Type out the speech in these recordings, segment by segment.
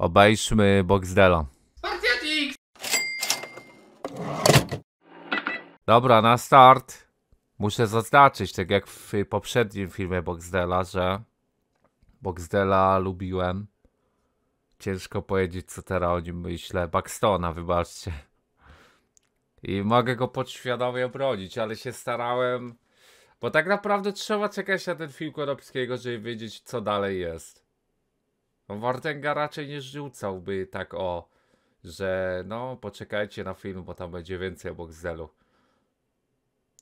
Obejrzmy Boxdela. Dobra, na start. Muszę zaznaczyć, tak jak w poprzednim filmie Boxdela, że Boxdela lubiłem. Ciężko powiedzieć, co teraz o nim myślę. Buxtona, wybaczcie. I mogę go podświadomie obronić, ale się starałem... Bo tak naprawdę trzeba czekać na ten film Koropskiego, żeby wiedzieć, co dalej jest. No Wartenga raczej nie rzucałby tak o, że no poczekajcie na film, bo tam będzie więcej obok Zelu.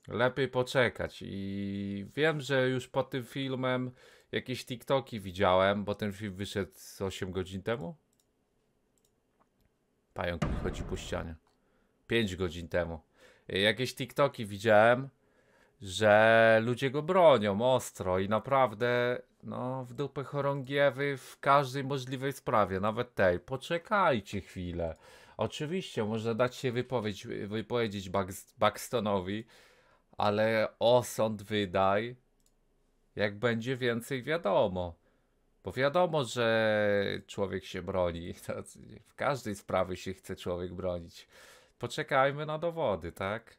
Lepiej poczekać i wiem, że już po tym filmem jakieś TikToki widziałem, bo ten film wyszedł 8 godzin temu. Pająk chodzi po ścianie. 5 godzin temu. Jakieś TikToki widziałem, że ludzie go bronią ostro i naprawdę no, w dupę chorągiewy w każdej możliwej sprawie, nawet tej. Poczekajcie chwilę. Oczywiście, można dać się wypowiedź, wypowiedzieć Buxtonowi, ale osąd wydaj, jak będzie więcej wiadomo. Bo wiadomo, że człowiek się broni. W każdej sprawie się chce człowiek bronić. Poczekajmy na dowody, tak?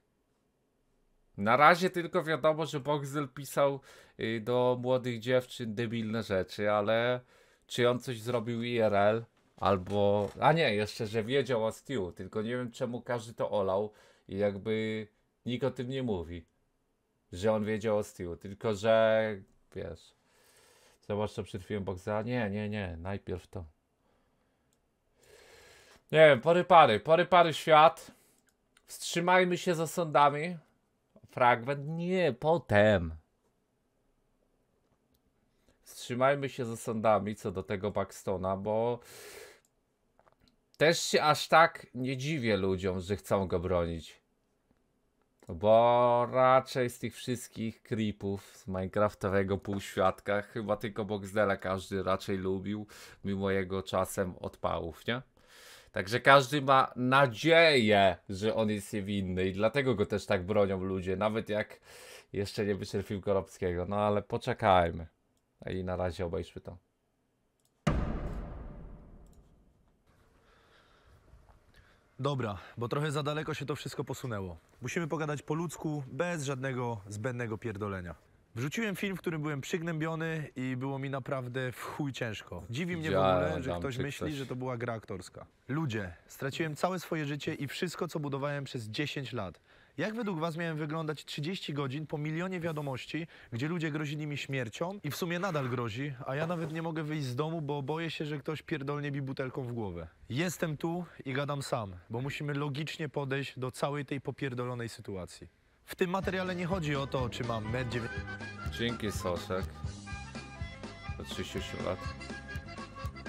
Na razie tylko wiadomo, że Boxel pisał y, do młodych dziewczyn debilne rzeczy, ale czy on coś zrobił IRL? Albo. A nie, jeszcze, że wiedział o Stew, tylko nie wiem czemu każdy to olał i jakby nikt o tym nie mówi. Że on wiedział o Stew, tylko że wiesz. Zobacz co przed chwilą Boxa. Nie, nie, nie, najpierw to. Nie wiem, pory pary, pory pary świat. Wstrzymajmy się za sądami fragment. Nie, potem. Wstrzymajmy się ze sądami co do tego Buxtona, bo też się aż tak nie dziwię ludziom, że chcą go bronić. Bo raczej z tych wszystkich creepów z Minecraftowego półświadka chyba tylko Boxdela każdy raczej lubił, mimo jego czasem odpałów, nie? Także każdy ma nadzieję, że on jest niewinny i dlatego go też tak bronią ludzie, nawet jak jeszcze nie wyczerpił Goropskiego. No ale poczekajmy. No I na razie obejrzmy to. Dobra, bo trochę za daleko się to wszystko posunęło. Musimy pogadać po ludzku, bez żadnego zbędnego pierdolenia. Wrzuciłem film, w którym byłem przygnębiony i było mi naprawdę w chuj ciężko. Dziwi mnie w ogóle, że ktoś myśli, że to była gra aktorska. Ludzie, straciłem całe swoje życie i wszystko, co budowałem przez 10 lat. Jak według was miałem wyglądać 30 godzin po milionie wiadomości, gdzie ludzie grozili mi śmiercią i w sumie nadal grozi, a ja nawet nie mogę wyjść z domu, bo boję się, że ktoś pierdolnie mi butelką w głowę. Jestem tu i gadam sam, bo musimy logicznie podejść do całej tej popierdolonej sytuacji. W tym materiale nie chodzi o to, czy mam metr 9... Dzięki, Soszek. Po 38 lat.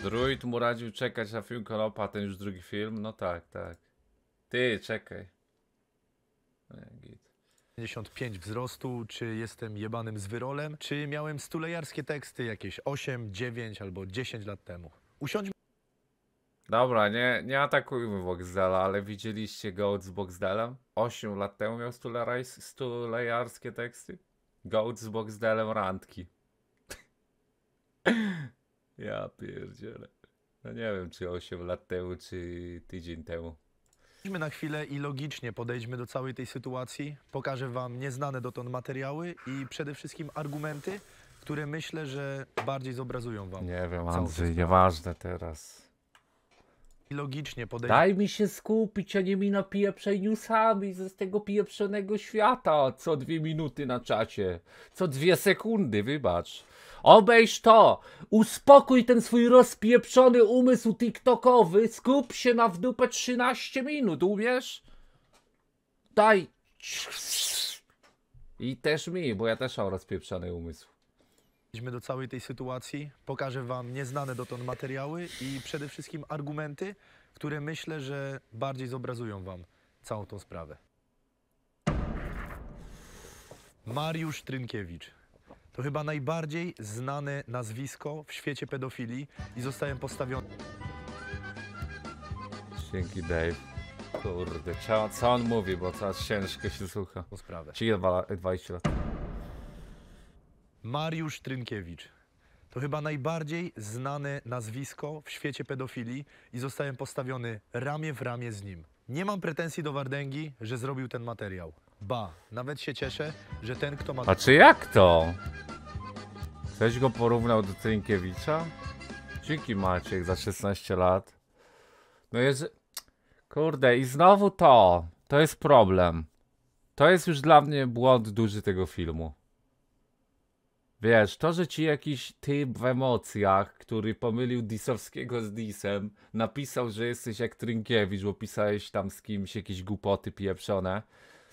Druid mu radził czekać na film Konopa, ten już drugi film? No tak, tak. Ty, czekaj. No, git. 95 wzrostu, czy jestem jebanym z wyrolem, czy miałem stulejarskie teksty jakieś 8, 9 albo 10 lat temu. Usiądźmy. Dobra, nie, nie atakujmy Voxdala, ale widzieliście Goat z Boxdelem? 8 lat temu miał stulejarskie teksty. Goat z Boxdelem randki. ja pierdzielę. No nie wiem, czy 8 lat temu, czy tydzień temu. Idźmy na chwilę i logicznie podejdźmy do całej tej sytuacji. Pokażę wam nieznane dotąd materiały i przede wszystkim argumenty, które myślę, że bardziej zobrazują wam. Nie wiem, Andrzej, nieważne teraz i logicznie podejść. Daj mi się skupić, a nie mi napije newsami ze z tego pieprzonego świata co dwie minuty na czacie. Co dwie sekundy, wybacz. Obejrz to! Uspokój ten swój rozpieprzony umysł tiktokowy, skup się na w dupę 13 minut, umiesz? Daj! I też mi, bo ja też mam rozpieprzony umysł. Przejdźmy do całej tej sytuacji. Pokażę Wam nieznane dotąd materiały i przede wszystkim argumenty, które myślę, że bardziej zobrazują Wam całą tą sprawę. Mariusz Trynkiewicz. To chyba najbardziej znane nazwisko w świecie pedofilii i zostałem postawiony. Dzięki Dave. Kurde, co, on mówi, bo coraz ciężko się słucha. Sprawę. Czyli 20 lat. Mariusz Trynkiewicz. To chyba najbardziej znane nazwisko w świecie pedofilii i zostałem postawiony ramię w ramię z nim. Nie mam pretensji do Wardęgi, że zrobił ten materiał. Ba, nawet się cieszę, że ten, kto ma... A czy jak to? Ktoś go porównał do Trynkiewicza? Dzięki Maciek za 16 lat. No jest... Kurde, i znowu to. To jest problem. To jest już dla mnie błąd duży tego filmu. Wiesz, to, że ci jakiś typ w emocjach, który pomylił Disowskiego z Disem, napisał, że jesteś jak Trynkiewicz, bo pisałeś tam z kimś jakieś głupoty pieprzone,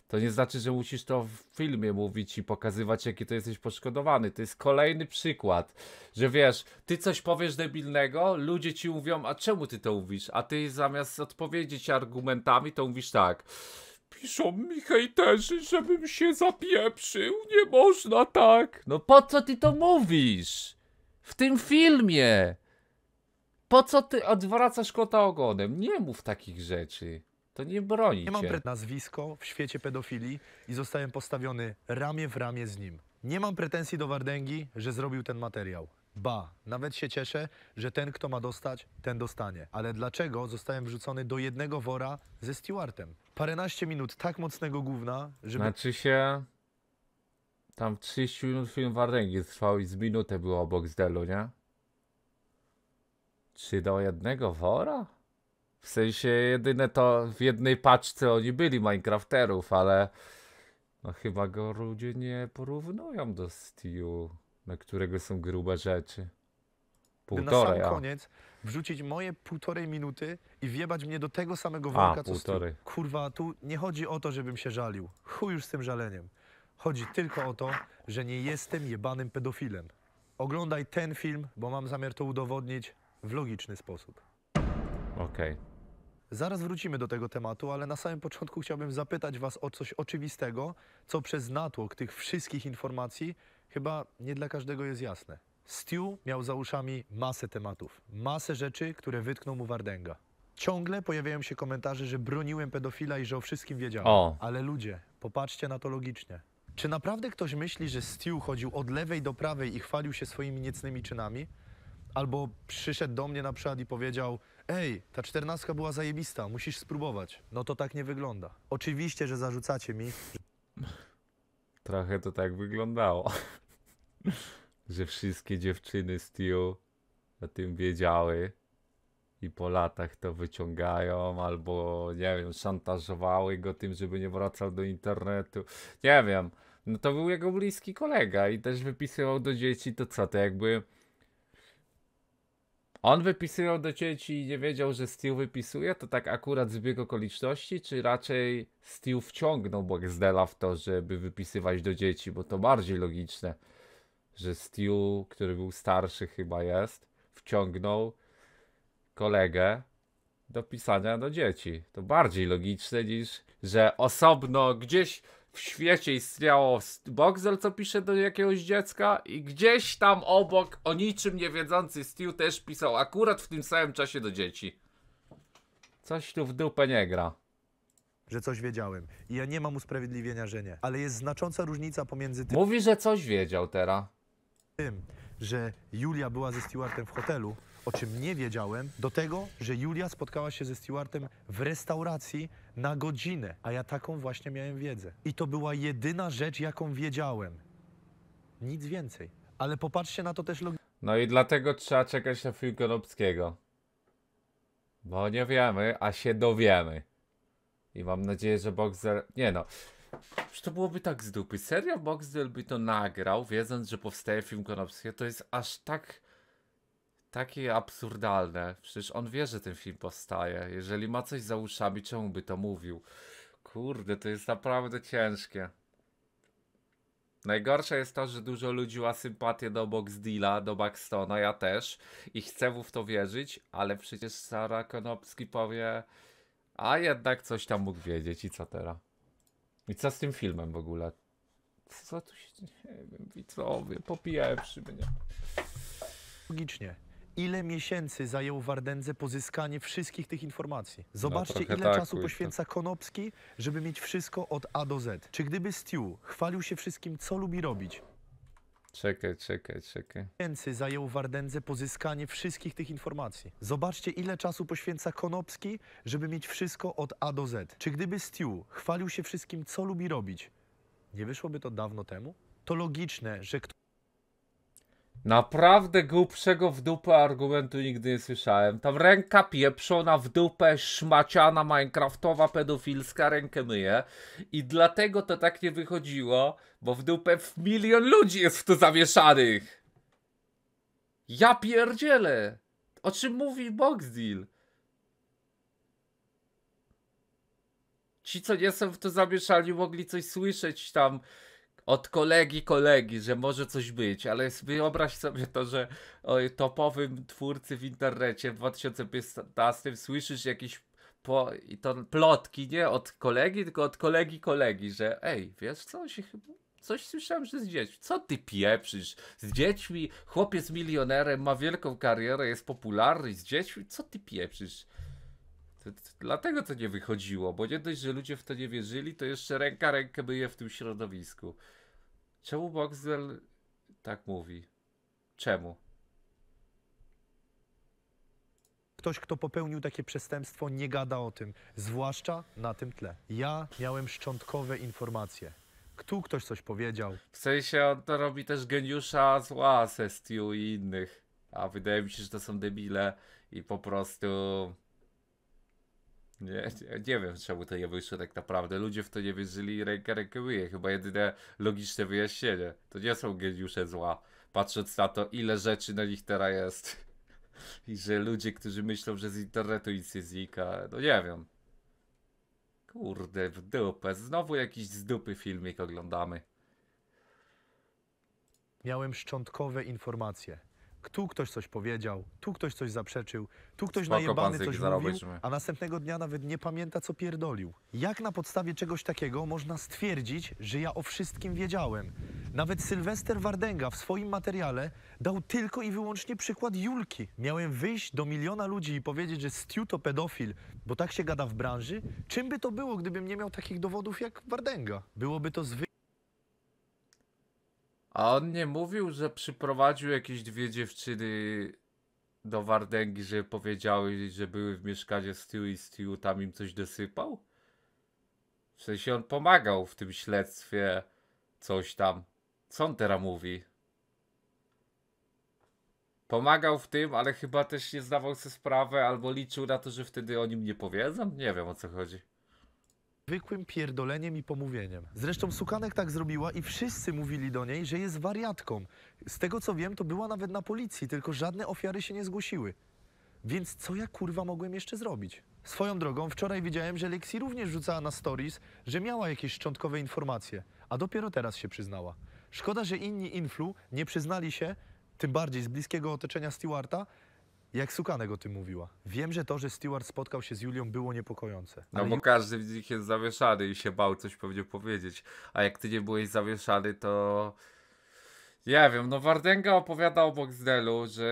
to nie znaczy, że musisz to w filmie mówić i pokazywać, jaki to jesteś poszkodowany. To jest kolejny przykład, że wiesz, ty coś powiesz debilnego, ludzie ci mówią, a czemu ty to mówisz? A ty zamiast odpowiedzieć argumentami, to mówisz tak Piszą mi hejterzy, żebym się zapieprzył. Nie można tak. No po co ty to mówisz? W tym filmie. Po co ty odwracasz kota ogonem? Nie mów takich rzeczy. To nie broni Nie mam pret nazwisko w świecie pedofilii i zostałem postawiony ramię w ramię z nim. Nie mam pretensji do Wardęgi, że zrobił ten materiał. Ba, nawet się cieszę, że ten, kto ma dostać, ten dostanie. Ale dlaczego zostałem wrzucony do jednego wora ze Stewartem? paręnaście minut tak mocnego gówna, żeby... Znaczy się... Tam 30 minut film Wardengi trwał i z minutę było obok Zdelu, nie? Czy do jednego wora? W sensie jedyne to w jednej paczce oni byli Minecrafterów, ale... No chyba go ludzie nie porównują do Steel'u, na którego są grube rzeczy. Półtorej, na sam koniec wrzucić moje półtorej minuty i wjebać mnie do tego samego worka, co półtorej. Kurwa, tu nie chodzi o to, żebym się żalił. Chuj już z tym żaleniem. Chodzi tylko o to, że nie jestem jebanym pedofilem. Oglądaj ten film, bo mam zamiar to udowodnić w logiczny sposób. Okej. Zaraz wrócimy do tego tematu, ale na samym początku chciałbym zapytać Was o coś oczywistego, co przez natłok tych wszystkich informacji chyba nie dla każdego jest jasne. Stu miał za uszami masę tematów, masę rzeczy, które wytknął mu Wardęga. Ciągle pojawiają się komentarze, że broniłem pedofila i że o wszystkim wiedziałem. O. Ale ludzie, popatrzcie na to logicznie. Czy naprawdę ktoś myśli, że Stu chodził od lewej do prawej i chwalił się swoimi niecnymi czynami? Albo przyszedł do mnie na przykład i powiedział: Ej, ta czternastka była zajebista, musisz spróbować. No to tak nie wygląda. Oczywiście, że zarzucacie mi. Trochę to tak wyglądało że wszystkie dziewczyny z Tiu o tym wiedziały i po latach to wyciągają, albo nie wiem, szantażowały go tym, żeby nie wracał do internetu. Nie wiem. No to był jego bliski kolega i też wypisywał do dzieci to co, to jakby. On wypisywał do dzieci i nie wiedział, że Steel wypisuje, to tak akurat zbieg okoliczności, czy raczej Steel wciągnął Boxdela w to, żeby wypisywać do dzieci, bo to bardziej logiczne że Stu, który był starszy chyba jest, wciągnął kolegę do pisania do dzieci. To bardziej logiczne niż, że osobno gdzieś w świecie istniało Boxer, co pisze do jakiegoś dziecka i gdzieś tam obok o niczym nie wiedzący Stu też pisał akurat w tym samym czasie do dzieci. Coś tu w dupę nie gra że coś wiedziałem. I ja nie mam usprawiedliwienia, że nie. Ale jest znacząca różnica pomiędzy tym. Mówi, że coś wiedział teraz tym, że Julia była ze Stewartem w hotelu, o czym nie wiedziałem, do tego, że Julia spotkała się ze Stewartem w restauracji na godzinę, a ja taką właśnie miałem wiedzę. I to była jedyna rzecz, jaką wiedziałem. Nic więcej. Ale popatrzcie na to też logicznie. No i dlatego trzeba czekać na film Konopskiego. Bo nie wiemy, a się dowiemy. I mam nadzieję, że Boxer... Nie no, Przecież to byłoby tak z dupy. Serio Boxdel by to nagrał, wiedząc, że powstaje film Konopskiego. To jest aż tak... Takie absurdalne. Przecież on wie, że ten film powstaje. Jeżeli ma coś za uszami, czemu by to mówił? Kurde, to jest naprawdę ciężkie. Najgorsze jest to, że dużo ludzi ma sympatię do Boxdila, do Buxtona, ja też. I chcę mu w to wierzyć, ale przecież Sara Konopski powie, a jednak coś tam mógł wiedzieć i co teraz? I co z tym filmem w ogóle? Co tu się nie wiem, widzowie, popijawszy mnie. Logicznie. Ile miesięcy zajął Wardędze pozyskanie wszystkich tych informacji? No, Zobaczcie, ile tak, czasu poświęca Konopski, żeby mieć wszystko od A do Z. Czy gdyby Stu chwalił się wszystkim, co lubi robić, Czekaj, czekaj, czekaj. Miesięcy zajęło Wardendze pozyskanie wszystkich tych informacji. Zobaczcie, ile czasu poświęca Konopski, żeby mieć wszystko od A do Z. Czy gdyby Stu chwalił się wszystkim, co lubi robić, nie wyszłoby to dawno temu? To logiczne, że ktoś... Naprawdę głupszego w dupę argumentu nigdy nie słyszałem. Tam ręka pieprzona w dupę, szmaciana, minecraftowa, pedofilska, rękę myje. I dlatego to tak nie wychodziło, bo w dupę w milion ludzi jest w to zamieszanych. Ja pierdzielę. O czym mówi Boxdeal? Ci, co nie są w to zamieszani, mogli coś słyszeć tam od kolegi kolegi, że może coś być, ale wyobraź sobie to, że topowym twórcy w internecie w 2015 słyszysz jakieś po, i to plotki nie od kolegi, tylko od kolegi kolegi, że ej, wiesz co, się chyba coś słyszałem, że z dziećmi. Co ty pieprzysz? Z dziećmi? Chłopiec milionerem, ma wielką karierę, jest popularny z dziećmi? Co ty pieprzysz? To, to, dlatego to nie wychodziło, bo nie dość, że ludzie w to nie wierzyli, to jeszcze ręka rękę myje w tym środowisku. Czemu Boxel tak mówi? Czemu? ktoś, kto popełnił takie przestępstwo, nie gada o tym, zwłaszcza na tym tle. Ja miałem szczątkowe informacje. Tu ktoś coś powiedział. W sensie on to robi też geniusza zła, Sestiu i innych. A wydaje mi się, że to są debile i po prostu nie, nie wiem, czemu to nie wyszło tak naprawdę. Ludzie w to nie wierzyli ręka rękę myje. Chyba jedyne logiczne wyjaśnienie. To nie są geniusze zła. Patrząc na to, ile rzeczy na nich teraz jest. I że ludzie, którzy myślą, że z internetu nic nie znika. No nie wiem. Kurde, w dupę. Znowu jakiś z dupy filmik oglądamy. Miałem szczątkowe informacje tu ktoś coś powiedział, tu ktoś coś zaprzeczył, tu ktoś Spoko, najebany coś mówił, a następnego dnia nawet nie pamięta, co pierdolił. Jak na podstawie czegoś takiego można stwierdzić, że ja o wszystkim wiedziałem? Nawet Sylwester Wardęga w swoim materiale dał tylko i wyłącznie przykład Julki. Miałem wyjść do miliona ludzi i powiedzieć, że Stu to pedofil, bo tak się gada w branży? Czym by to było, gdybym nie miał takich dowodów jak Wardęga? Byłoby to zwykle a on nie mówił, że przyprowadził jakieś dwie dziewczyny do Wardęgi, że powiedziały, że były w mieszkaniu z tyłu i z tyłu tam im coś dosypał? W sensie on pomagał w tym śledztwie coś tam. Co on teraz mówi? Pomagał w tym, ale chyba też nie zdawał sobie sprawy albo liczył na to, że wtedy o nim nie powiedzą? Nie wiem o co chodzi zwykłym pierdoleniem i pomówieniem. Zresztą Sukanek tak zrobiła i wszyscy mówili do niej, że jest wariatką. Z tego co wiem, to była nawet na policji, tylko żadne ofiary się nie zgłosiły. Więc co ja kurwa mogłem jeszcze zrobić? Swoją drogą, wczoraj widziałem, że Lexi również rzucała na stories, że miała jakieś szczątkowe informacje, a dopiero teraz się przyznała. Szkoda, że inni influ nie przyznali się, tym bardziej z bliskiego otoczenia Stewarta, jak Sukanek o tym mówiła. Wiem, że to, że Stewart spotkał się z Julią było niepokojące. No bo każdy z nich jest zawieszany i się bał coś pewnie powiedzieć. A jak ty nie byłeś zawieszany, to... Nie wiem, no Wardęga opowiada o Boxdelu, że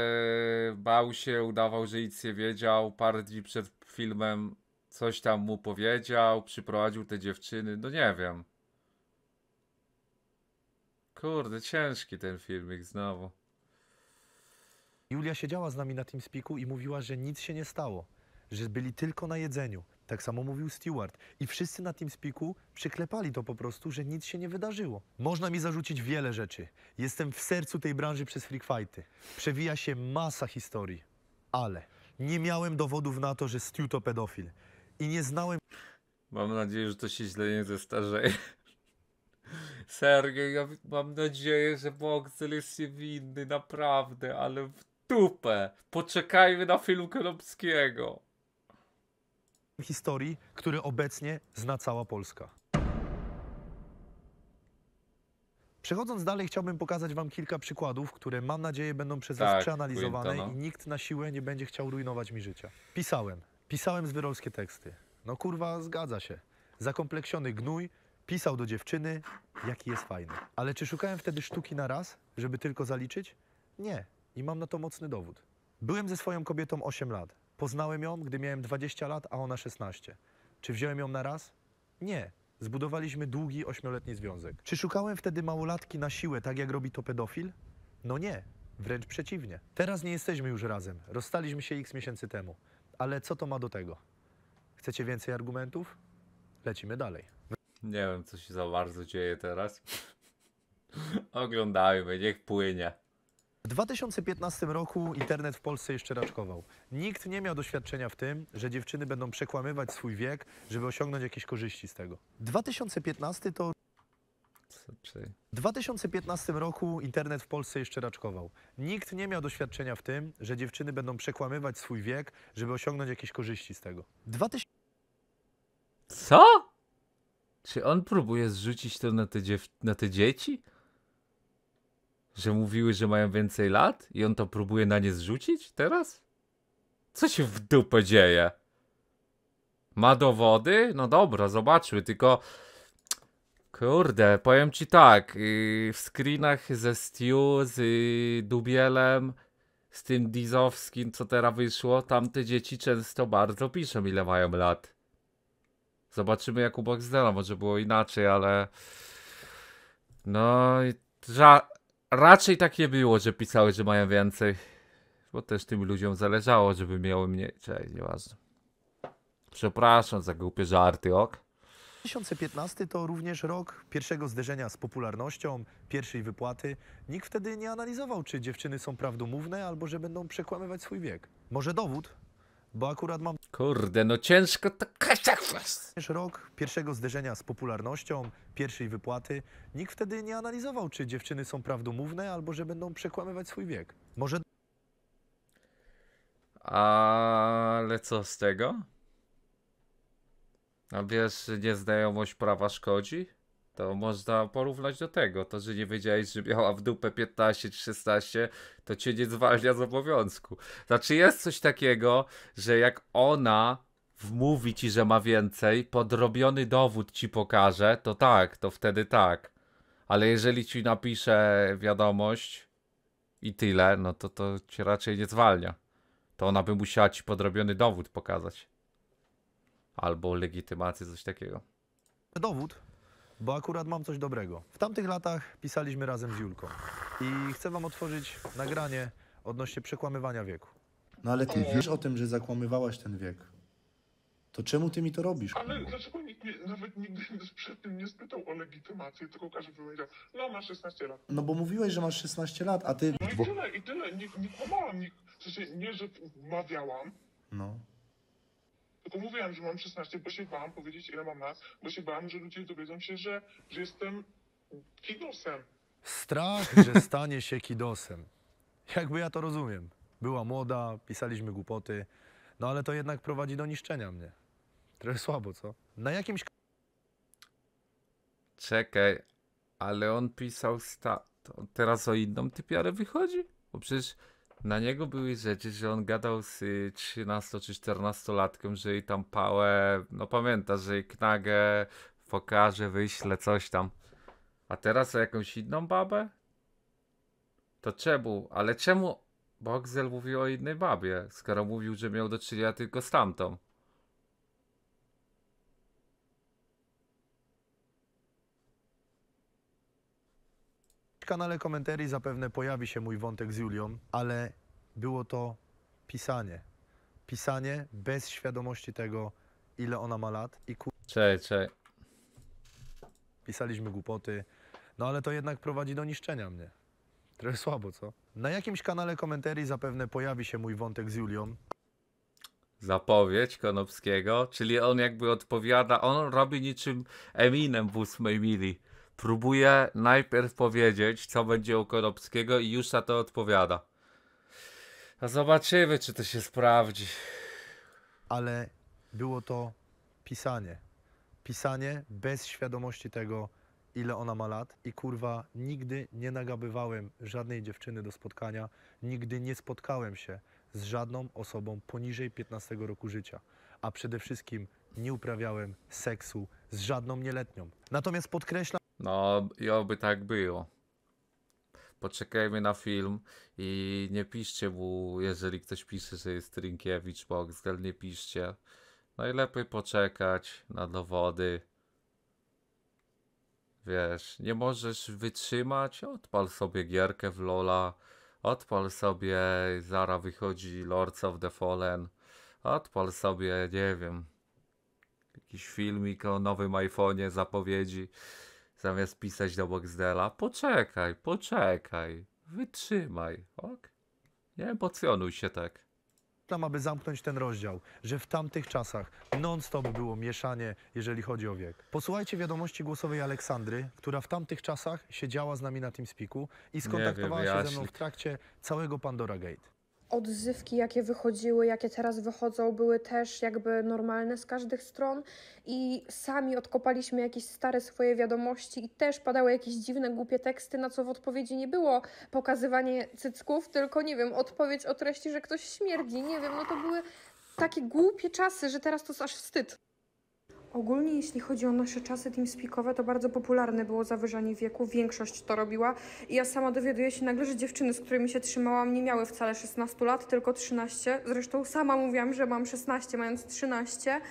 bał się, udawał, że nic nie wiedział. Parę dni przed filmem coś tam mu powiedział, przyprowadził te dziewczyny, no nie wiem. Kurde, ciężki ten filmik znowu. Julia siedziała z nami na TeamSpeaku i mówiła, że nic się nie stało, że byli tylko na jedzeniu. Tak samo mówił Stewart. I wszyscy na TeamSpeaku przyklepali to po prostu, że nic się nie wydarzyło. Można mi zarzucić wiele rzeczy. Jestem w sercu tej branży przez freak fighty. Przewija się masa historii. Ale nie miałem dowodów na to, że Stu to pedofil. I nie znałem... Mam nadzieję, że to się źle nie zestarzeje. Serio, ja mam nadzieję, że Boxel jest się winny, naprawdę, ale w dupę. Poczekajmy na film Konopskiego. Historii, który obecnie zna cała Polska. Przechodząc dalej, chciałbym pokazać Wam kilka przykładów, które mam nadzieję będą przez tak, Was przeanalizowane Quintana. No. i nikt na siłę nie będzie chciał rujnować mi życia. Pisałem. Pisałem zwyrolskie teksty. No kurwa, zgadza się. Zakompleksiony gnój pisał do dziewczyny, jaki jest fajny. Ale czy szukałem wtedy sztuki na raz, żeby tylko zaliczyć? Nie. I mam na to mocny dowód. Byłem ze swoją kobietą 8 lat. Poznałem ją, gdy miałem 20 lat, a ona 16. Czy wziąłem ją na raz? Nie. Zbudowaliśmy długi, ośmioletni związek. Czy szukałem wtedy małolatki na siłę, tak jak robi to pedofil? No nie. Wręcz przeciwnie. Teraz nie jesteśmy już razem. Rozstaliśmy się x miesięcy temu. Ale co to ma do tego? Chcecie więcej argumentów? Lecimy dalej. Nie wiem, co się za bardzo dzieje teraz. Oglądajmy, niech płynie. W 2015 roku internet w Polsce jeszcze raczkował. Nikt nie miał doświadczenia w tym, że dziewczyny będą przekłamywać swój wiek, żeby osiągnąć jakieś korzyści z tego. 2015 to w 2015 roku internet w Polsce jeszcze raczkował. Nikt nie miał doświadczenia w tym, że dziewczyny będą przekłamywać swój wiek, żeby osiągnąć jakieś korzyści z tego. 2000... Co? Czy on próbuje zrzucić to na te, dziew- na te dzieci? Że mówiły, że mają więcej lat i on to próbuje na nie zrzucić teraz? Co się w dupę dzieje? Ma dowody? No dobra, zobaczmy, tylko... Kurde, powiem ci tak, y, w screenach ze Stu, z y, Dubielem, z tym Dizowskim, co teraz wyszło, tamte dzieci często bardzo piszą, ile mają lat. Zobaczymy jak u Boxdela, może było inaczej, ale... No, ża raczej tak nie było, że pisały, że mają więcej. Bo też tym ludziom zależało, żeby miały mniej. Cześć, nieważne. Przepraszam za głupie żarty, ok? 2015 to również rok pierwszego zderzenia z popularnością, pierwszej wypłaty. Nikt wtedy nie analizował, czy dziewczyny są prawdomówne albo że będą przekłamywać swój wiek. Może dowód, bo akurat mam Kurde, no ciężko to jest. też rok pierwszego zderzenia z popularnością, pierwszej wypłaty. Nikt wtedy nie analizował, czy dziewczyny są prawdomówne, albo że będą przekłamywać swój wiek. Może Ale co z tego? A no wiesz, nieznajomość prawa szkodzi? to można porównać do tego. To, że nie wiedziałeś, że miała w dupę 15 czy 16, to cię nie zwalnia z obowiązku. Znaczy jest coś takiego, że jak ona wmówi ci, że ma więcej, podrobiony dowód ci pokaże, to tak, to wtedy tak. Ale jeżeli ci napisze wiadomość i tyle, no to to cię raczej nie zwalnia. To ona by musiała ci podrobiony dowód pokazać. Albo legitymację, coś takiego. Dowód? bo akurat mam coś dobrego. W tamtych latach pisaliśmy razem z Julką i chcę wam otworzyć nagranie odnośnie przekłamywania wieku. No ale ty wiesz o tym, że zakłamywałaś ten wiek. To czemu ty mi to robisz? Ale dlaczego nikt mnie, nawet nigdy przed tym nie spytał o legitymację, tylko każdy powiedział, no masz 16 lat. No bo mówiłeś, że masz 16 lat, a ty... No i tyle, i tyle, nie, nie kłamałam, nie, w sensie nie, że wmawiałam, no. Tylko to mówiłam, że mam 16, bo się bałam powiedzieć, ile mam lat, bo się bałam, że ludzie dowiedzą się, że, że jestem kidosem. Strach, że stanie się kidosem. Jakby ja to rozumiem. Była młoda, pisaliśmy głupoty, no ale to jednak prowadzi do niszczenia mnie. Trochę słabo, co? Na jakimś... Czekaj, ale on pisał sta... To teraz o inną typiarę wychodzi? Bo przecież na niego były rzeczy, że on gadał z 13 y, czy 14 latką, że jej tam pałę, no pamięta, że jej knagę pokaże, wyśle coś tam. A teraz o jakąś inną babę? To czemu? Ale czemu Boxel mówił o innej babie, skoro mówił, że miał do czynienia tylko z tamtą? W kanale komentarzy zapewne pojawi się mój wątek z Julią, ale było to pisanie. Pisanie bez świadomości tego, ile ona ma lat i ku... Czej, czej. Pisaliśmy głupoty, no ale to jednak prowadzi do niszczenia mnie. Trochę słabo, co? Na jakimś kanale komentarzy zapewne pojawi się mój wątek z Julią. Zapowiedź Konopskiego, czyli on jakby odpowiada, on robi niczym Eminem w ósmej mili próbuje najpierw powiedzieć, co będzie u Korobskiego i już na to odpowiada. A zobaczymy, czy to się sprawdzi. Ale było to pisanie. Pisanie bez świadomości tego, ile ona ma lat i kurwa nigdy nie nagabywałem żadnej dziewczyny do spotkania, nigdy nie spotkałem się z żadną osobą poniżej 15 roku życia, a przede wszystkim nie uprawiałem seksu z żadną nieletnią. Natomiast podkreślam, no, i oby tak było. Poczekajmy na film i nie piszcie mu, jeżeli ktoś pisze, że jest Trinkiewicz Boxdel, nie piszcie. Najlepiej poczekać na dowody. Wiesz, nie możesz wytrzymać, odpal sobie gierkę w Lola, odpal sobie, zara wychodzi Lords of the Fallen, odpal sobie, nie wiem, jakiś filmik o nowym iPhone'ie, zapowiedzi. Zamiast pisać do Boxdela, poczekaj, poczekaj, wytrzymaj, ok? Nie emocjonuj się tak. Tam, aby zamknąć ten rozdział, że w tamtych czasach non-stop było mieszanie, jeżeli chodzi o wiek. Posłuchajcie wiadomości głosowej Aleksandry, która w tamtych czasach siedziała z nami na tym spiku i skontaktowała wiem, się ze mną w trakcie całego Pandora Gate odzywki, jakie wychodziły, jakie teraz wychodzą, były też jakby normalne z każdych stron i sami odkopaliśmy jakieś stare swoje wiadomości i też padały jakieś dziwne, głupie teksty, na co w odpowiedzi nie było pokazywanie cycków, tylko nie wiem, odpowiedź o treści, że ktoś śmierdzi, nie wiem, no to były takie głupie czasy, że teraz to jest aż wstyd. Ogólnie jeśli chodzi o nasze czasy teamspeakowe, to bardzo popularne było zawyżanie wieku, większość to robiła i ja sama dowiaduję się nagle, że dziewczyny, z którymi się trzymałam, nie miały wcale 16 lat, tylko 13. Zresztą sama mówiłam, że mam 16, mając 13.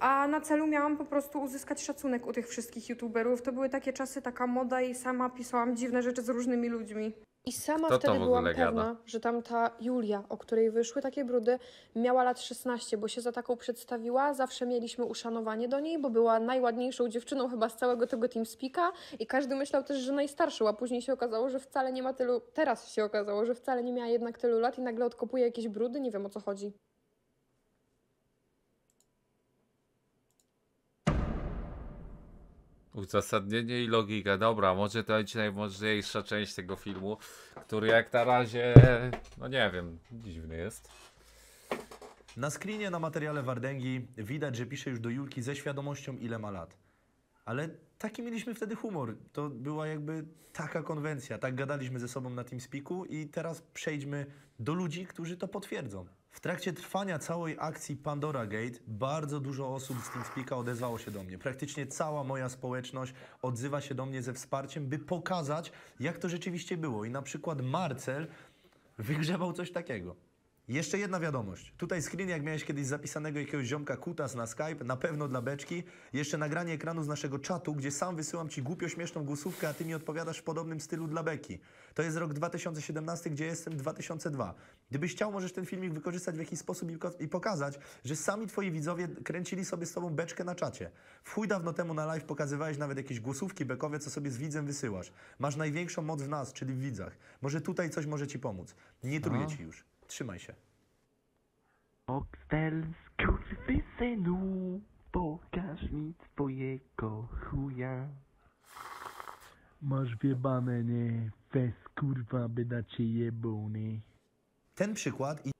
A na celu miałam po prostu uzyskać szacunek u tych wszystkich youtuberów. To były takie czasy, taka moda i sama pisałam dziwne rzeczy z różnymi ludźmi. I sama Kto wtedy byłam pewna, że tam ta Julia, o której wyszły takie brudy, miała lat 16, bo się za taką przedstawiła. Zawsze mieliśmy uszanowanie do niej, bo była najładniejszą dziewczyną chyba z całego tego Teamspeaka i każdy myślał też, że najstarszą, a później się okazało, że wcale nie ma tylu, teraz się okazało, że wcale nie miała jednak tylu lat i nagle odkopuje jakieś brudy, nie wiem o co chodzi. Uzasadnienie i logika. Dobra, może to być najmądrzejsza część tego filmu, który jak na razie, no nie wiem, dziwny jest. Na screenie na materiale Wardęgi widać, że pisze już do Julki ze świadomością, ile ma lat. Ale taki mieliśmy wtedy humor. To była jakby taka konwencja. Tak gadaliśmy ze sobą na TeamSpeaku i teraz przejdźmy do ludzi, którzy to potwierdzą. W trakcie trwania całej akcji Pandora Gate bardzo dużo osób z TeamSpeak'a odezwało się do mnie. Praktycznie cała moja społeczność odzywa się do mnie ze wsparciem, by pokazać, jak to rzeczywiście było. I na przykład Marcel wygrzebał coś takiego. Jeszcze jedna wiadomość. Tutaj screen, jak miałeś kiedyś zapisanego jakiegoś ziomka kutas na Skype, na pewno dla beczki. Jeszcze nagranie ekranu z naszego czatu, gdzie sam wysyłam ci głupio śmieszną głosówkę, a ty mi odpowiadasz w podobnym stylu dla beki. To jest rok 2017, gdzie jestem 2002. Gdybyś chciał, możesz ten filmik wykorzystać w jakiś sposób i pokazać, że sami twoi widzowie kręcili sobie z tobą beczkę na czacie. W chuj dawno temu na live pokazywałeś nawet jakieś głosówki bekowe, co sobie z widzem wysyłasz. Masz największą moc w nas, czyli w widzach. Może tutaj coś może ci pomóc. Nie truję no. ci już. Trzymaj się. Okstel, skurwy synu, pokaż mi twojego chuja. Masz wiebane, nie? Fes kurwa by da cię jebą, Ten przykład i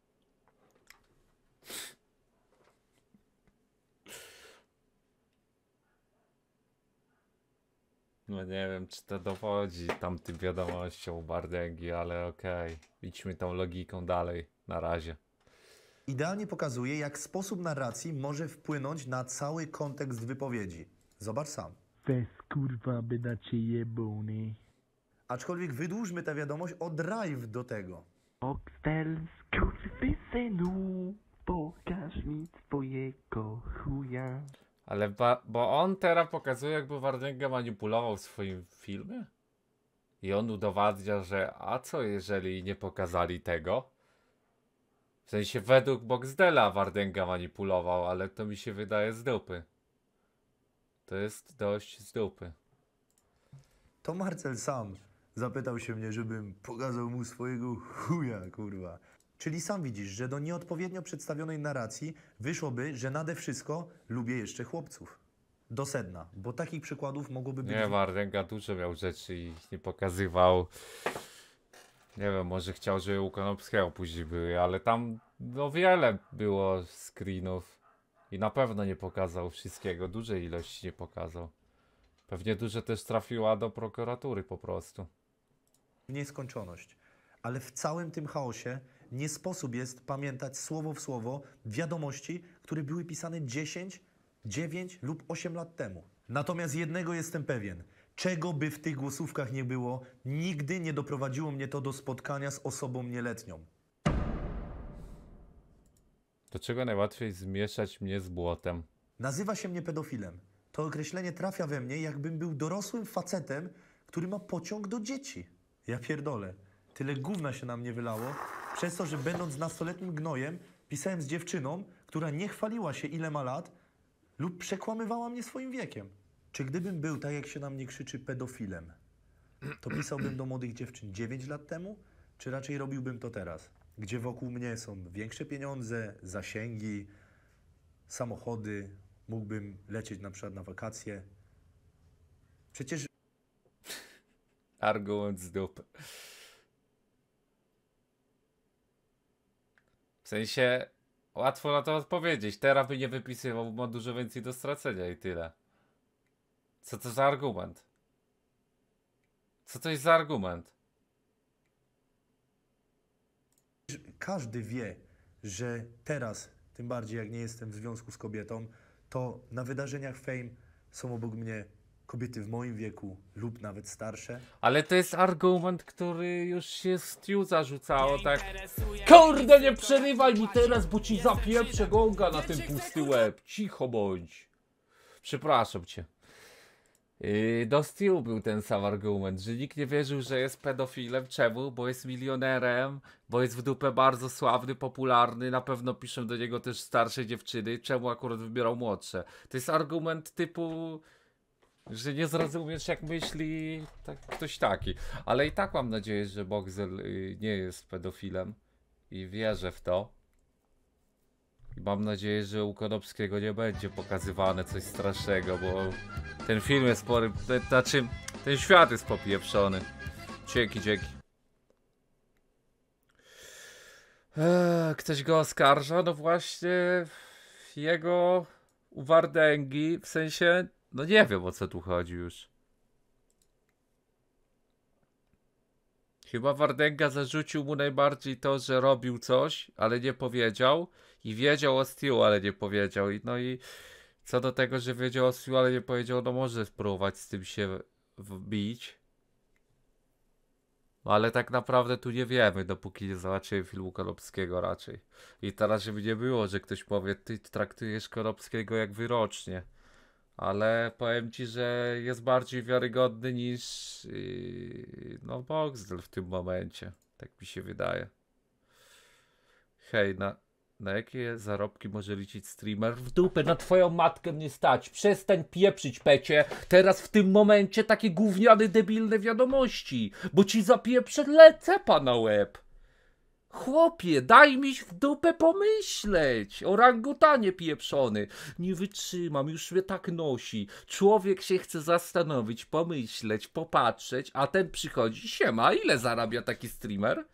No nie wiem, czy to dowodzi tamtym wiadomościom Bardegi, ale okej. Okay. Idźmy tą logiką dalej, na razie. Idealnie pokazuje, jak sposób narracji może wpłynąć na cały kontekst wypowiedzi. Zobacz sam. Te kurwa by na je jebony. Aczkolwiek wydłużmy tę wiadomość o drive do tego. Oxtel, skurwysynu, pokaż mi twojego chuja. Ale ba, bo on teraz pokazuje, jakby Wardęga manipulował w swoim filmie. I on udowadnia, że a co jeżeli nie pokazali tego? W sensie według Boxdela Wardęga manipulował, ale to mi się wydaje z dupy. To jest dość z dupy. To Marcel sam zapytał się mnie, żebym pokazał mu swojego chuja, kurwa. Czyli sam widzisz, że do nieodpowiednio przedstawionej narracji wyszłoby, że nade wszystko lubię jeszcze chłopców. Do sedna, bo takich przykładów mogłoby być. Nie, Marlen dużo miał rzeczy i ich nie pokazywał. Nie wiem, może chciał, żeby u Konopskiego później były, ale tam no wiele było screenów. I na pewno nie pokazał wszystkiego, dużej ilości nie pokazał. Pewnie dużo też trafiła do prokuratury po prostu. W nieskończoność. Ale w całym tym chaosie nie sposób jest pamiętać słowo w słowo wiadomości, które były pisane 10, 9 lub 8 lat temu. Natomiast jednego jestem pewien. Czego by w tych głosówkach nie było, nigdy nie doprowadziło mnie to do spotkania z osobą nieletnią. Do czego najłatwiej zmieszać mnie z błotem? Nazywa się mnie pedofilem. To określenie trafia we mnie, jakbym był dorosłym facetem, który ma pociąg do dzieci. Ja pierdolę. Tyle gówna się na mnie wylało. Przez to, że będąc nastoletnim gnojem, pisałem z dziewczyną, która nie chwaliła się ile ma lat lub przekłamywała mnie swoim wiekiem. Czy gdybym był, tak jak się na mnie krzyczy, pedofilem, to pisałbym do młodych dziewczyn 9 lat temu, czy raczej robiłbym to teraz, gdzie wokół mnie są większe pieniądze, zasięgi, samochody, mógłbym lecieć na przykład na wakacje. Przecież... Argument z dupy. sensie łatwo na to odpowiedzieć. Teraz by nie wypisywał, ma dużo więcej do stracenia i tyle. Co to za argument? Co to jest za argument? Każdy wie, że teraz, tym bardziej jak nie jestem w związku z kobietą, to na wydarzeniach Fame są obok mnie kobiety w moim wieku lub nawet starsze. Ale to jest argument, który już się z Tiu zarzucało, tak? Kurde, nie przerywaj mi teraz, bo ci zapieprzę gąga na znaczy, ten pusty łeb. Cicho bądź. Przepraszam cię. Yy, do Steel był ten sam argument, że nikt nie wierzył, że jest pedofilem. Czemu? Bo jest milionerem, bo jest w dupę bardzo sławny, popularny. Na pewno piszą do niego też starsze dziewczyny. Czemu akurat wybierał młodsze? To jest argument typu że nie zrozumiesz jak myśli tak, ktoś taki. Ale i tak mam nadzieję, że Boxel y, nie jest pedofilem. I wierzę w to. I mam nadzieję, że u Konopskiego nie będzie pokazywane coś strasznego, bo ten film jest spory, znaczy ten świat jest popieprzony. Dzięki, dzięki. Eee, ktoś go oskarża? No właśnie jego uwardęgi, w sensie no nie wiem o co tu chodzi już. Chyba Wardęga zarzucił mu najbardziej to, że robił coś, ale nie powiedział. I wiedział o Steel, ale nie powiedział. I, no i co do tego, że wiedział o Steel, ale nie powiedział, no może spróbować z tym się wbić. No ale tak naprawdę tu nie wiemy, dopóki nie zobaczymy filmu Konopskiego raczej. I teraz, żeby nie było, że ktoś powie, ty traktujesz Konopskiego jak wyrocznie ale powiem ci, że jest bardziej wiarygodny niż yy, no Boxdel w tym momencie. Tak mi się wydaje. Hej, na, na jakie zarobki może liczyć streamer? W dupę, na twoją matkę mnie stać. Przestań pieprzyć, pecie. Teraz w tym momencie takie gówniane, debilne wiadomości, bo ci zapieprzę lecę pana łeb. Chłopie, daj mi w dupę pomyśleć! Orangutanie pieprzony! Nie wytrzymam, już mnie tak nosi. Człowiek się chce zastanowić, pomyśleć, popatrzeć, a ten przychodzi. Siema, ile zarabia taki streamer?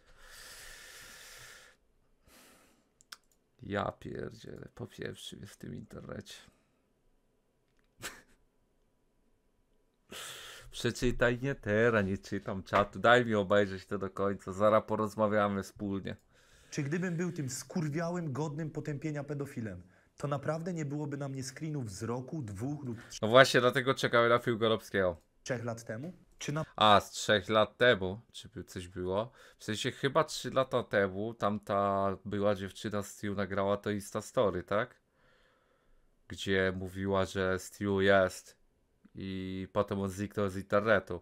Ja pierdzielę, po pierwszym jest w tym internecie. Przeczytaj nie teraz, nie czytam czatu. Daj mi obejrzeć to do końca. Zaraz porozmawiamy wspólnie. Czy gdybym był tym skurwiałym, godnym potępienia pedofilem, to naprawdę nie byłoby na mnie screenu wzroku dwóch lub trzech. No właśnie, dlatego czekałem na film Trzech lat temu? Czy na... A, z trzech lat temu, czy coś było? W sensie chyba trzy lata temu tamta była dziewczyna z Steel nagrała to Insta Story, tak? Gdzie mówiła, że Steel jest i potem on zniknął z internetu.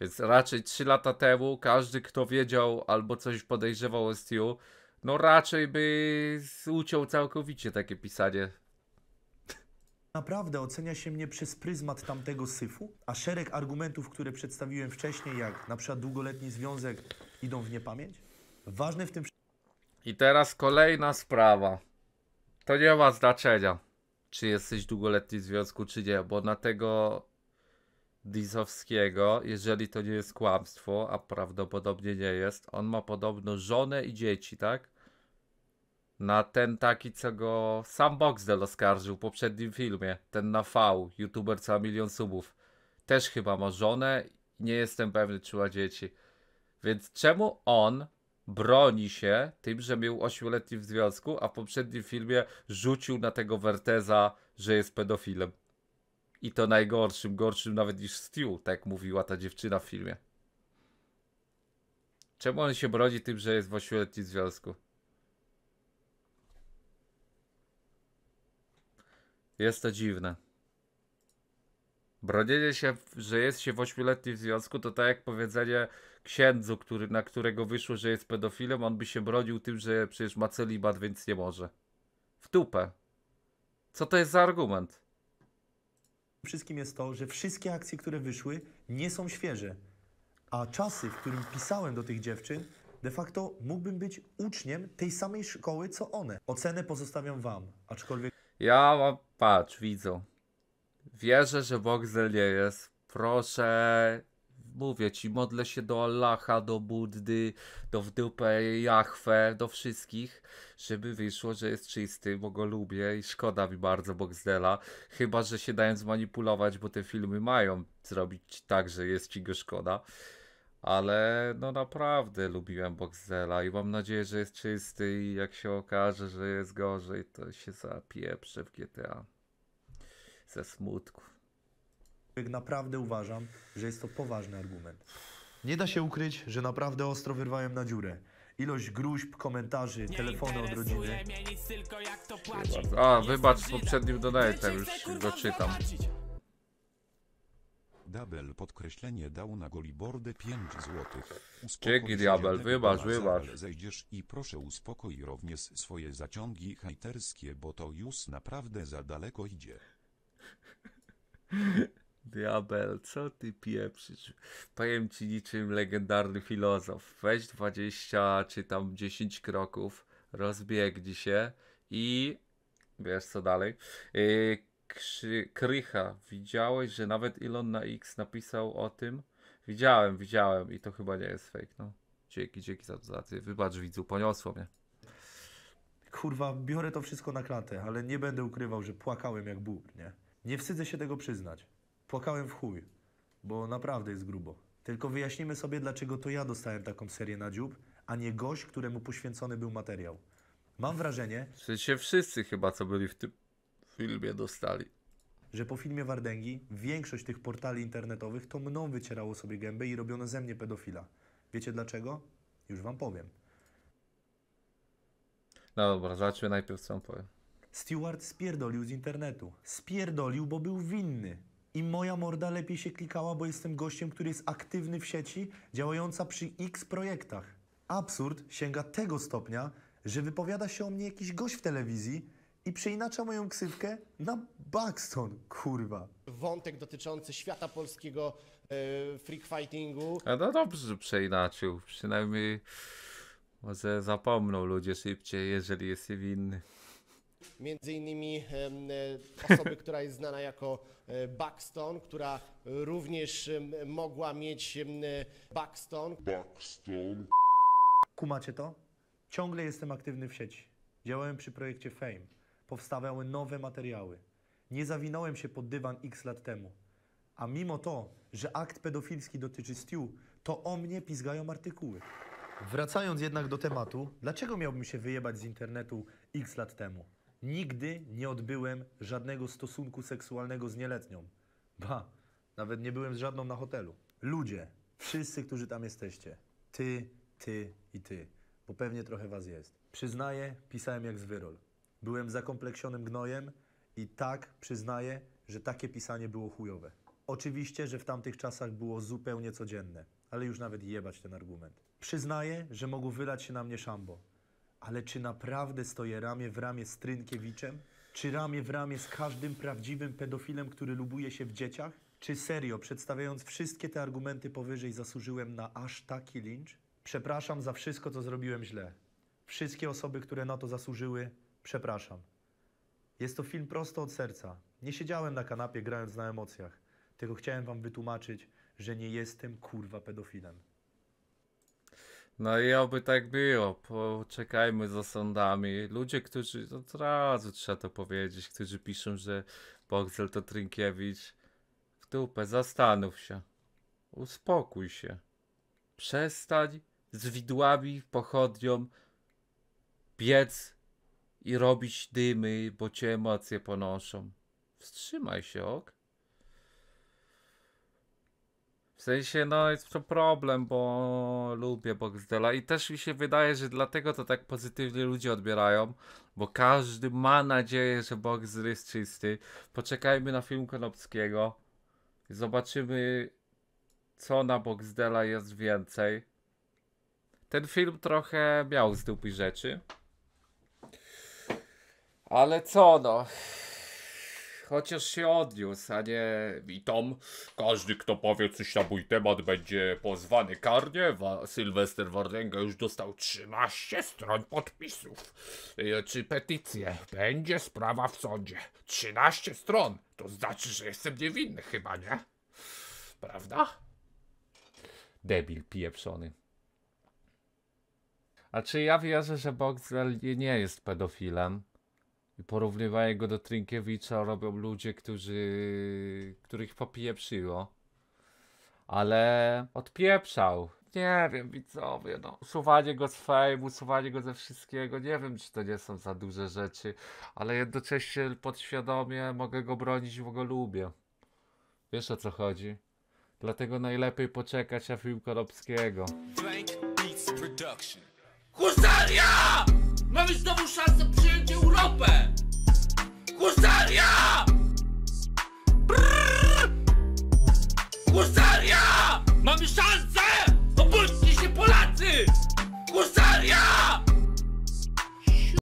Więc raczej 3 lata temu każdy, kto wiedział albo coś podejrzewał o Stu, no raczej by uciął całkowicie takie pisanie. Naprawdę ocenia się mnie przez pryzmat tamtego syfu, a szereg argumentów, które przedstawiłem wcześniej, jak na przykład długoletni związek, idą w niepamięć? Ważne w tym... I teraz kolejna sprawa. To nie ma znaczenia czy jesteś długoletni w związku, czy nie, bo na tego Dizowskiego, jeżeli to nie jest kłamstwo, a prawdopodobnie nie jest, on ma podobno żonę i dzieci, tak? Na ten taki, co go sam Boxdel oskarżył w poprzednim filmie, ten na V, youtuber co milion subów, też chyba ma żonę, nie jestem pewny, czy ma dzieci. Więc czemu on broni się tym, że był ośmioletni w związku, a w poprzednim filmie rzucił na tego Werteza, że jest pedofilem. I to najgorszym, gorszym nawet niż Stu, tak mówiła ta dziewczyna w filmie. Czemu on się broni tym, że jest w ośmioletnim związku? Jest to dziwne. Bronienie się, że jest się w ośmioletnim związku, to tak jak powiedzenie księdzu, który, na którego wyszło, że jest pedofilem, on by się bronił tym, że przecież ma celibat, więc nie może. W dupę. Co to jest za argument? Wszystkim jest to, że wszystkie akcje, które wyszły, nie są świeże. A czasy, w którym pisałem do tych dziewczyn, de facto mógłbym być uczniem tej samej szkoły, co one. Ocenę pozostawiam wam, aczkolwiek... Ja mam, patrz, widzą. Wierzę, że Boxel nie jest. Proszę mówię ci, modlę się do Allaha, do Buddy, do wdupę Jachwę, do wszystkich, żeby wyszło, że jest czysty, bo go lubię i szkoda mi bardzo Boxdela. Chyba, że się dają zmanipulować, bo te filmy mają zrobić tak, że jest ci go szkoda. Ale no naprawdę lubiłem Boxdela i mam nadzieję, że jest czysty i jak się okaże, że jest gorzej, to się zapieprzę w GTA. Ze smutku naprawdę uważam, że jest to poważny argument. Nie da się ukryć, że naprawdę ostro wyrwałem na dziurę. Ilość gruźb, komentarzy, telefony od rodziny. A, wybacz, w poprzednim donatem już go czytam. Dabel podkreślenie dał na golibordę 5 złotych. Uspokój Dzięki, Diabel, wybacz, wybacz. Zejdziesz i proszę uspokój również swoje zaciągi hajterskie, bo to już naprawdę za daleko idzie. Diabel, co ty pieprzysz? Powiem ci niczym legendarny filozof. Weź 20 czy tam 10 kroków, rozbiegnij się i wiesz co dalej. Yy, krzy, krycha, widziałeś, że nawet Elon na X napisał o tym? Widziałem, widziałem i to chyba nie jest fake, no. Dzięki, dzięki za to, dodaty. Wybacz widzu, poniosło mnie. Kurwa, biorę to wszystko na klatę, ale nie będę ukrywał, że płakałem jak bóg, nie? Nie wstydzę się tego przyznać płakałem w chuj, bo naprawdę jest grubo. Tylko wyjaśnimy sobie, dlaczego to ja dostałem taką serię na dziób, a nie gość, któremu poświęcony był materiał. Mam wrażenie... W wszyscy chyba, co byli w tym filmie, dostali. Że po filmie Wardęgi większość tych portali internetowych to mną wycierało sobie gębę i robiono ze mnie pedofila. Wiecie dlaczego? Już wam powiem. No dobra, zobaczmy najpierw co on powie. Stewart spierdolił z internetu. Spierdolił, bo był winny i moja morda lepiej się klikała, bo jestem gościem, który jest aktywny w sieci, działająca przy X projektach. Absurd sięga tego stopnia, że wypowiada się o mnie jakiś gość w telewizji i przeinacza moją ksywkę na Buxton, kurwa. Wątek dotyczący świata polskiego yy, freak fightingu. A no dobrze, że przeinaczył. Przynajmniej może zapomną ludzie szybciej, jeżeli jest je winny. Między innymi e, osoby, która jest znana jako e, Buxton, która również mogła mieć e, Buxton. Buxton. Kumacie to? Ciągle jestem aktywny w sieci. Działałem przy projekcie Fame. Powstawały nowe materiały. Nie zawinąłem się pod dywan x lat temu. A mimo to, że akt pedofilski dotyczy Stu, to o mnie pisgają artykuły. Wracając jednak do tematu, dlaczego miałbym się wyjebać z internetu x lat temu? Nigdy nie odbyłem żadnego stosunku seksualnego z nieletnią. Ba, nawet nie byłem z żadną na hotelu. Ludzie, wszyscy, którzy tam jesteście, ty, ty i ty, bo pewnie trochę was jest. Przyznaję, pisałem jak z wyrol. Byłem zakompleksionym gnojem i tak przyznaję, że takie pisanie było chujowe. Oczywiście, że w tamtych czasach było zupełnie codzienne, ale już nawet jebać ten argument. Przyznaję, że mogło wylać się na mnie szambo ale czy naprawdę stoję ramię w ramię z Trynkiewiczem? Czy ramię w ramię z każdym prawdziwym pedofilem, który lubuje się w dzieciach? Czy serio, przedstawiając wszystkie te argumenty powyżej, zasłużyłem na aż taki lincz? Przepraszam za wszystko, co zrobiłem źle. Wszystkie osoby, które na to zasłużyły, przepraszam. Jest to film prosto od serca. Nie siedziałem na kanapie grając na emocjach, tylko chciałem wam wytłumaczyć, że nie jestem kurwa pedofilem. No i oby tak było. Poczekajmy za sądami. Ludzie, którzy, no od razu trzeba to powiedzieć, którzy piszą, że Boxel to Trinkiewicz W dupę, zastanów się. Uspokój się. Przestań z widłami pochodnią biec i robić dymy, bo cię emocje ponoszą. Wstrzymaj się, ok? W sensie, no jest to problem, bo lubię Boxdela i też mi się wydaje, że dlatego to tak pozytywnie ludzie odbierają, bo każdy ma nadzieję, że Boxdel jest czysty. Poczekajmy na film Konopskiego. Zobaczymy, co na Boxdela jest więcej. Ten film trochę miał z dupy rzeczy. Ale co no chociaż się odniósł, a nie witam. Każdy, kto powie coś na mój temat, będzie pozwany karnie. Wa Sylwester Wardęga już dostał 13 stron podpisów. E, czy petycję? Będzie sprawa w sądzie. 13 stron! To znaczy, że jestem niewinny chyba, nie? Prawda? Debil pieprzony. A czy ja wierzę, że Boxwell nie jest pedofilem? i porównywanie go do Trinkiewicza robią ludzie, którzy, których przyło, Ale odpieprzał. Nie wiem, widzowie, no, usuwanie go z fejmu, usuwanie go ze wszystkiego, nie wiem, czy to nie są za duże rzeczy, ale jednocześnie podświadomie mogę go bronić, bo go lubię. Wiesz o co chodzi? Dlatego najlepiej poczekać na film Konopskiego. Husaria! Mamy znowu szansę przyjąć Europę! Husaria! Brrr! Husaria! Mamy szansę! Obudźcie się Polacy! Husaria!